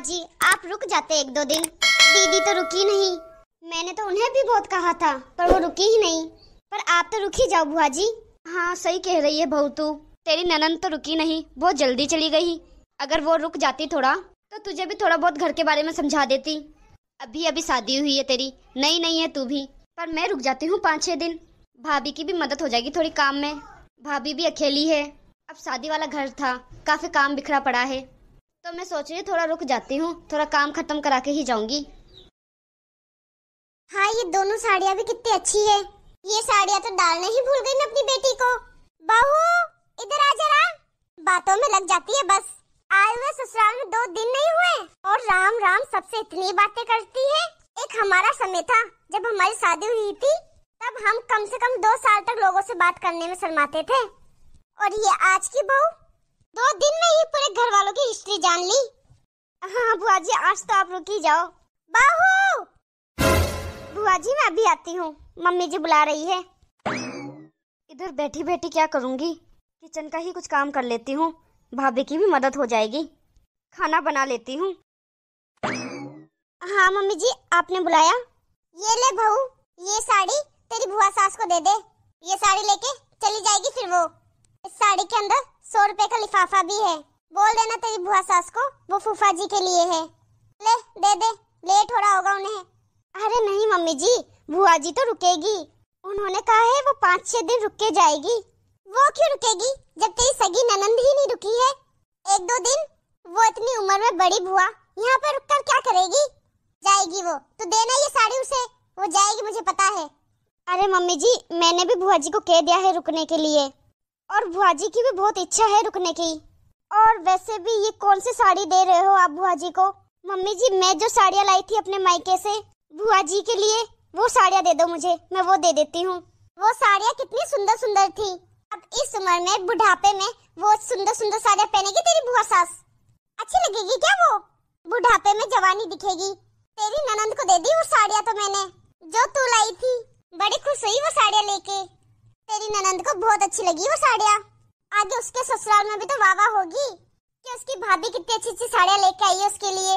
बाजी आप रुक जाते एक दो दिन दीदी तो रुकी नहीं मैंने तो उन्हें भी बहुत कहा था पर वो रुकी ही नहीं पर आप तो रुकी जाओ बुआ जी हाँ सही कह रही है बहू तू तेरी ननन तो रुकी नहीं बहुत जल्दी चली गई अगर वो रुक जाती थोड़ा तो तुझे भी थोड़ा बहुत घर के बारे में समझा देती अभी अभी शादी हुई है तेरी नई नहीं है तू भी पर मैं रुक जाती हूँ पाँच छः दिन भाभी की भी मदद हो जाएगी थोड़ी काम में भाभी भी अकेली है अब शादी वाला घर था काफ़ी काम बिखरा पड़ा है तो मैं सोच रही थोड़ा रुक जाती हूँ थोड़ा काम खत्म करा के ही जाऊंगी हाँ ये दोनों साड़ियाँ भी कितनी अच्छी है ये साड़ियाँ तो डालने ही भूल गई मैं अपनी बेटी को बहू इधर आ जरा बातों में लग जाती है बस आए हुए ससुराल में दो दिन नहीं हुए और राम राम सबसे इतनी बातें करती है एक हमारा समय था जब हमारी शादी हुई थी तब हम कम से कम दो साल तक लोगों से बात करने में शर्माते थे और ये आज की बहू दो दिन में ही पूरे घर वालों की हिस्ट्री जान ली हाँ बुआ जी आज तो आप रुकी जाओ बाहू बुआ जी मैं अभी आती हूँ मम्मी जी बुला रही है इधर बैठी बैठी क्या करूँगी किचन का ही कुछ काम कर लेती हूँ भाभी की भी मदद हो जाएगी खाना बना लेती हूँ हाँ मम्मी जी आपने बुलाया ये ले बहू ये साड़ी तेरी बुआ सास को दे दे ये साड़ी लेके चली जाएगी फिर वो इस साड़ी के अंदर सौ रुपए का लिफाफा भी है बोल देना तेरी बुआ सास को वो फूफा जी के लिए है ले दे दे लेट हो रहा होगा उन्हें अरे नहीं मम्मी जी बुआ जी तो रुकेगी उन्होंने कहा है वो पाँच छह दिन रुक के जाएगी वो क्यों रुकेगी जब तेरी सगी ननंद ही नहीं रुकी है एक दो दिन वो इतनी उम्र में बड़ी बुआ यहाँ पर रुक कर क्या करेगी जाएगी वो तो देना ये साड़ी उसे वो जाएगी मुझे पता है अरे मम्मी जी मैंने भी बुआ जी को कह दिया है रुकने के लिए और बुआ जी की भी बहुत इच्छा है रुकने की और वैसे भी ये कौन सी साड़ी दे रहे हो आप बुआ जी को मम्मी जी मैं जो साड़ियाँ लाई थी अपने मायके से बुआ जी के लिए वो साड़ियाँ दे दो मुझे मैं वो दे देती हूँ वो साड़ियाँ कितनी सुंदर सुंदर थी अब इस उम्र में बुढ़ापे में वो सुंदर सुंदर साड़ियाँ पहनेगी तेरी बुआ सास अच्छी लगेगी क्या वो बुढ़ापे में जवानी दिखेगी तेरी ननंद को दे दी वो साड़ियाँ तो मैंने जो तू लाई थी बड़ी खुश हुई वो साड़ियाँ लेके तेरी ननंद को बहुत अच्छी लगी वो साड़िया आगे उसके ससुराल में भी तो वाह होगी कि उसकी भाभी कितनी अच्छी अच्छी साड़ियाँ लेके आई है उसके लिए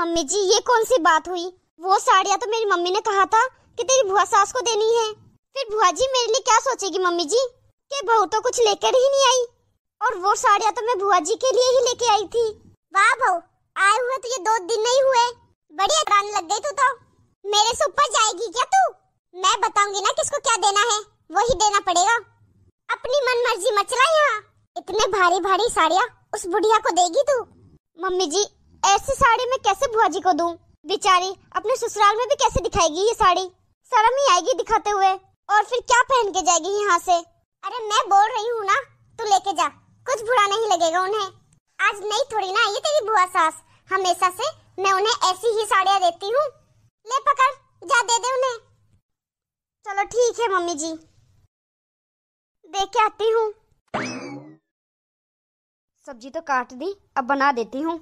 मम्मी जी ये कौन सी बात हुई वो साड़ियाँ तो मेरी मम्मी ने कहा था कि तेरी भुआ सास को देनी है फिर भुआ जी मेरे लिए क्या सोचेगी मम्मी जी कि बहू तो कुछ लेकर ही नहीं आई और वो साड़ियाँ तो मैं भुआ जी के लिए ही लेके आई थी वाह बहू आए हुए तो ये दो दिन नहीं हुए बड़ी अकड़ाने लग गई तू तो मेरे से ऊपर जाएगी क्या तू मैं बताऊंगी ना किसको क्या देना है वही देना पड़ेगा अपनी मन मर्जी मचला यहाँ इतने भारी भारी साड़ियाँ उस बुढ़िया को देगी तू मम्मी जी ऐसी साड़ी मैं कैसे बुआ जी को दूँ बेचारी अपने ससुराल में भी कैसे दिखाएगी ये साड़ी शर्म ही आएगी दिखाते हुए और फिर क्या पहन के जाएगी यहाँ से अरे मैं बोल रही हूँ ना तू लेके जा कुछ बुरा नहीं लगेगा उन्हें आज नहीं थोड़ी ना आई तेरी बुआ सास हमेशा से मैं उन्हें ऐसी ही साड़ियाँ देती हूँ ले पकड़ जा दे दे उन्हें चलो ठीक है मम्मी जी दे के आती हूँ सब्जी तो काट दी अब बना देती हूँ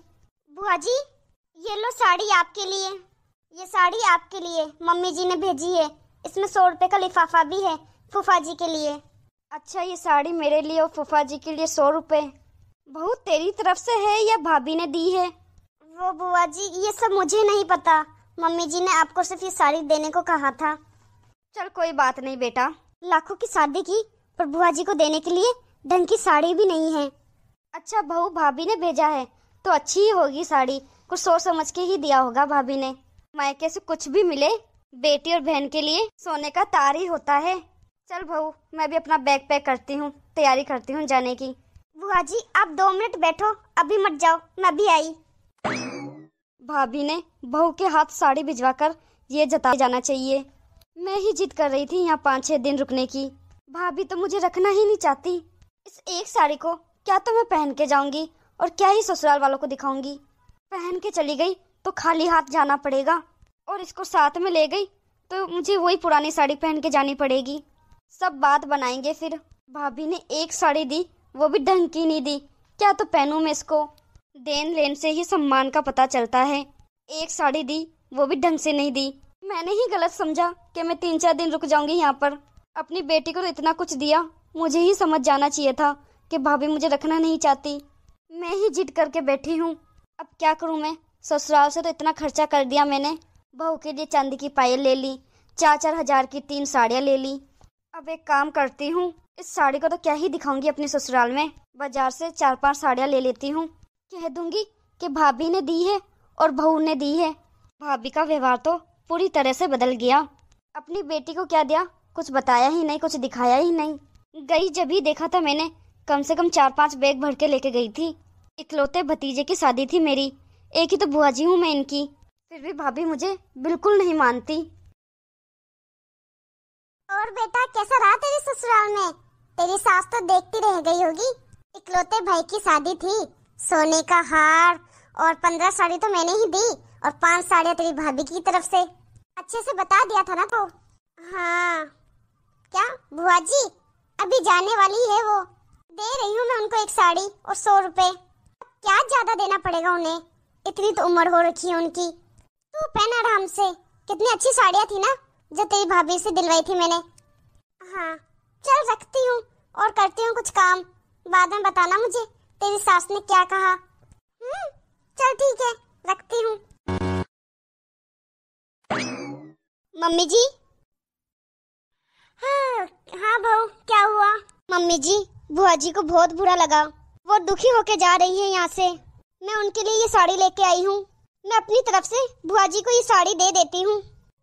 बुआ जी ये लो साड़ी आपके लिए ये साड़ी आपके लिए मम्मी जी ने भेजी है इसमें सौ रुपए का लिफाफा भी है फूफा जी के लिए अच्छा ये साड़ी मेरे लिए और फूफा जी के लिए सौ रुपए बहुत तेरी तरफ से है या भाभी ने दी है वो बुआ जी ये सब मुझे नहीं पता मम्मी जी ने आपको सिर्फ ये साड़ी देने को कहा था चल कोई बात नहीं बेटा लाखों की शादी की पर बुआ जी को देने के लिए ढंग की साड़ी भी नहीं है अच्छा बहू भाभी ने भेजा है तो अच्छी ही होगी साड़ी कुछ सोच समझ के ही दिया होगा भाभी ने मायके से कुछ भी मिले बेटी और बहन के लिए सोने का तार ही होता है चल बहू मैं भी अपना बैग पैक करती हूँ तैयारी करती हूँ जाने की बुआ जी आप दो मिनट बैठो अभी मत जाओ मैं भी आई भाभी ने बहू के हाथ साड़ी भिजवा कर ये जता जाना चाहिए मैं ही जिद कर रही थी यहाँ पाँच छह दिन रुकने की भाभी तो मुझे रखना ही नहीं चाहती इस एक साड़ी को क्या तो मैं पहन के जाऊंगी और क्या ही ससुराल वालों को दिखाऊंगी पहन के चली गई तो खाली हाथ जाना पड़ेगा और इसको साथ में ले गई तो मुझे वही पुरानी साड़ी पहन के जानी पड़ेगी सब बात बनाएंगे फिर भाभी ने एक साड़ी दी वो भी ढंग की नहीं दी क्या तो पहनू मैं इसको देन लेन से ही सम्मान का पता चलता है एक साड़ी दी वो भी ढंग से नहीं दी मैंने ही गलत समझा कि मैं तीन चार दिन रुक जाऊंगी यहाँ पर अपनी बेटी को इतना कुछ दिया मुझे ही समझ जाना चाहिए था कि भाभी मुझे रखना नहीं चाहती मैं ही जिद करके बैठी हूँ अब क्या करूँ मैं ससुराल से तो इतना खर्चा कर दिया मैंने बहू के लिए चांदी की पायल ले ली चार चार हजार की तीन साड़ियाँ ले ली अब एक काम करती हूँ इस साड़ी को तो क्या ही दिखाऊंगी अपने ससुराल में बाजार से चार पांच साड़ियाँ ले लेती हूँ कह दूंगी कि भाभी ने दी है और बहू ने दी है भाभी का व्यवहार तो पूरी तरह से बदल गया अपनी बेटी को क्या दिया कुछ बताया ही नहीं कुछ दिखाया ही नहीं गई जब ही देखा था मैंने कम से कम चार पांच बैग भर के लेके गई थी इकलौते भतीजे की शादी थी मेरी एक ही तो बुआ जी हूँ मैं इनकी फिर भी भाभी मुझे बिल्कुल नहीं मानती और बेटा कैसा रहा तेरी ससुराल में तेरी सास तो देखती रह गई होगी इकलौते भाई की शादी थी सोने का हार और पंद्रह साड़ी तो मैंने ही दी और पांच साड़ियाँ तेरी भाभी की तरफ से अच्छे से बता दिया था ना तो हाँ क्या बुआ जी अभी जाने वाली है वो दे रही हूँ मैं उनको एक साड़ी और सौ रुपए क्या ज्यादा देना पड़ेगा उन्हें इतनी तो उम्र हो रखी है उनकी तू पहन आराम से कितनी अच्छी साड़ियाँ थी ना जो तेरी भाभी से दिलवाई थी मैंने हाँ चल रखती हूँ और करती हूँ कुछ काम बाद में बताना मुझे तेरी सास ने क्या कहा हम्म, चल ठीक है रखती हूँ मम्मी जी हाँ, हाँ भाऊ क्या हुआ मम्मी जी बुआ जी को बहुत बुरा लगा वो दुखी होके जा रही है यहाँ से मैं उनके लिए ये साड़ी लेके आई हूँ मैं अपनी तरफ से बुआ जी को ये साड़ी दे देती हूँ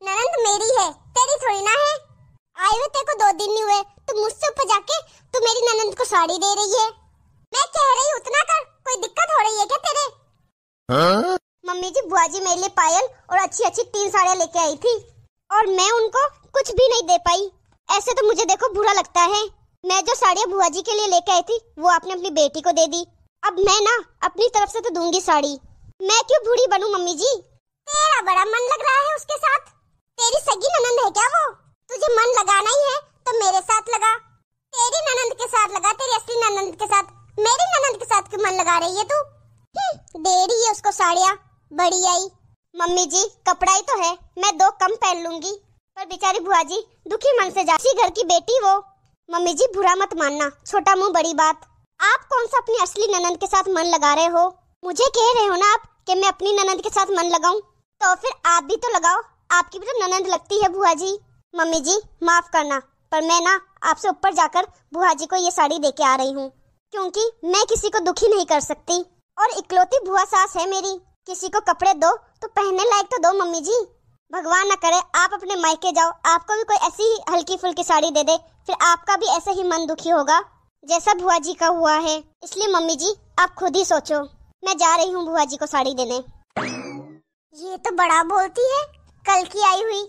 ननंद मेरी है तेरी थोड़ी ना है आए हुए तेरे को दो दिन नहीं हुए तो मुझसे ऊपर जाके तू मेरी ननंद को साड़ी दे रही है मैं कह रही हूँ उतना कर कोई दिक्कत हो रही है क्या तेरे हाँ? मम्मी जी बुआ जी मेरे लिए पायल और अच्छी अच्छी तीन साड़ियाँ लेके आई थी और मैं उनको कुछ भी नहीं दे पाई ऐसे तो मुझे देखो बुरा लगता है मैं जो साड़ियाँ बुआ जी के लिए लेके आई थी वो आपने अपनी बेटी को दे दी अब मैं ना अपनी तरफ से तो दूंगी साड़ी मैं क्यों बूढ़ी बनू मम्मी जी तेरा बड़ा मन लग रहा है उसके साथ तेरी सगी ननंद है क्या वो तुझे मन लगाना ही है तो मेरे साथ लगा तेरी ननंद के साथ लगा तेरी असली ननंद के साथ मेरी ननंद के साथ क्यों मन लगा रही है तू हम्म, दे रही है उसको साड़ियाँ बड़ी आई मम्मी जी कपड़ा ही तो है मैं दो कम पहन लूंगी पर बेचारी बुआ जी दुखी मन से जाती घर की बेटी वो मम्मी जी बुरा मत मानना छोटा मुंह बड़ी बात आप कौन सा अपनी असली ननंद के साथ मन लगा रहे हो मुझे कह रहे हो ना आप कि मैं अपनी ननंद के साथ मन लगाऊं तो फिर आप भी तो लगाओ आपकी भी तो ननंद लगती है बुआ जी मम्मी जी माफ करना पर मैं ना आपसे ऊपर जाकर बुआ जी को ये साड़ी दे के आ रही हूँ क्योंकि मैं किसी को दुखी नहीं कर सकती और इकलौती बुआ सास है मेरी किसी को कपड़े दो तो पहनने लायक तो दो मम्मी जी भगवान ना करे आप अपने मायके जाओ आपको भी कोई ऐसी ही हल्की फुल्की साड़ी दे दे फिर आपका भी ऐसे ही मन दुखी होगा जैसा भुआ जी का हुआ है इसलिए मम्मी जी आप खुद ही सोचो मैं जा रही हूँ भुआ जी को साड़ी देने ये तो बड़ा बोलती है कल की आई हुई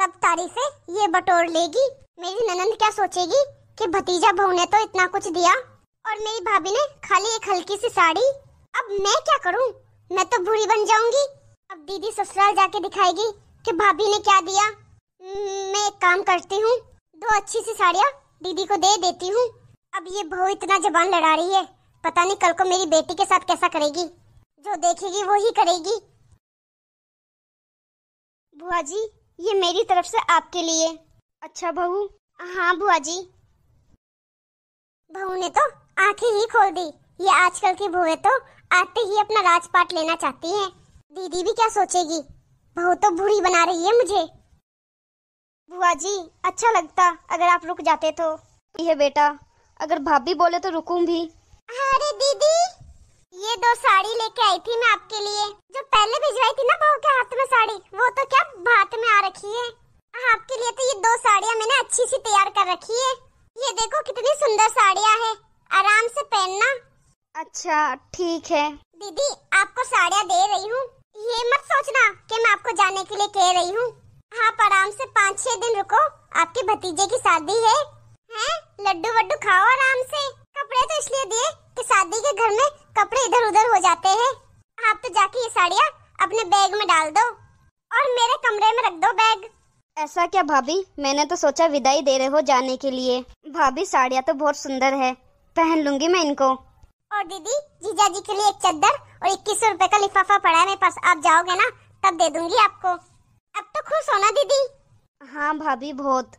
सब तारीफे ये बटोर लेगी मेरी ननंद क्या सोचेगी कि भतीजा बहू ने तो इतना कुछ दिया और मेरी भाभी ने खाली एक हल्की सी साड़ी अब मैं क्या करूं? मैं तो बुरी बन जाऊंगी अब दीदी ससुराल जाके दिखाएगी कि भाभी ने क्या दिया हम्म, मैं एक काम करती हूँ दो अच्छी सी साड़ियाँ दीदी को दे देती हूँ अब ये बहू इतना जबान लड़ा रही है पता नहीं कल को मेरी बेटी के साथ कैसा करेगी जो देखेगी वो ही करेगी बुआ जी ये मेरी तरफ से आपके लिए अच्छा बहू हाँ बुआ जी बहू ने तो आंखें ही खोल दी ये आजकल की बहुएं तो आते ही अपना राजपाट लेना चाहती हैं दीदी भी क्या सोचेगी बहुत तो बुरी बना रही है मुझे बुआ जी अच्छा लगता अगर आप रुक जाते तो ये बेटा अगर भाभी बोले तो रुकूं भी अरे दीदी ये दो साड़ी लेके आई थी मैं आपके लिए जो पहले भिजवाई थी ना बहू के हाथ में साड़ी वो तो क्या भात में आ रखी है हाँ, आपके लिए तो ये दो साड़ियाँ मैंने अच्छी सी तैयार कर रखी है ये देखो कितनी सुंदर साड़ियाँ है आराम से पहनना अच्छा ठीक है दीदी आपको साड़ियाँ आपको जाने के लिए कह रही हूँ आप आराम से पाँच छह दिन रुको आपके भतीजे की शादी है हैं लड्डू वड्डू खाओ आराम से कपड़े तो इसलिए दिए कि शादी के घर में कपड़े इधर उधर हो जाते हैं आप तो जाके ये साड़ियाँ अपने बैग में डाल दो और मेरे कमरे में रख दो बैग ऐसा क्या भाभी मैंने तो सोचा विदाई दे रहे हो जाने के लिए भाभी साड़ियाँ तो बहुत सुंदर है पहन लूंगी मैं इनको और दीदी जीजा जी के लिए एक चद्दर और इक्कीस सौ रूपए का लिफाफा पड़ा है मेरे पास आप जाओगे ना तब दे दूंगी आपको अब तो खुश हो ना दीदी हाँ भाभी बहुत